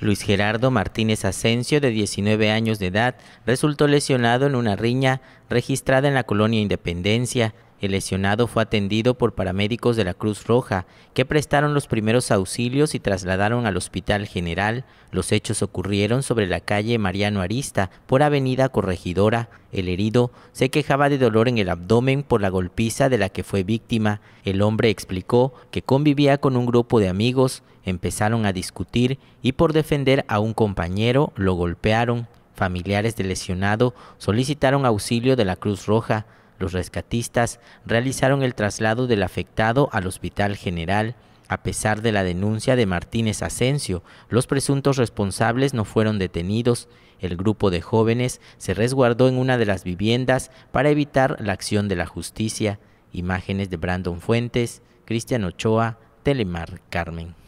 Luis Gerardo Martínez Asensio, de 19 años de edad, resultó lesionado en una riña registrada en la colonia Independencia, el lesionado fue atendido por paramédicos de la Cruz Roja, que prestaron los primeros auxilios y trasladaron al Hospital General. Los hechos ocurrieron sobre la calle Mariano Arista, por Avenida Corregidora. El herido se quejaba de dolor en el abdomen por la golpiza de la que fue víctima. El hombre explicó que convivía con un grupo de amigos, empezaron a discutir y por defender a un compañero lo golpearon. Familiares del lesionado solicitaron auxilio de la Cruz Roja. Los rescatistas realizaron el traslado del afectado al Hospital General. A pesar de la denuncia de Martínez Asensio, los presuntos responsables no fueron detenidos. El grupo de jóvenes se resguardó en una de las viviendas para evitar la acción de la justicia. Imágenes de Brandon Fuentes, Cristian Ochoa, Telemar Carmen.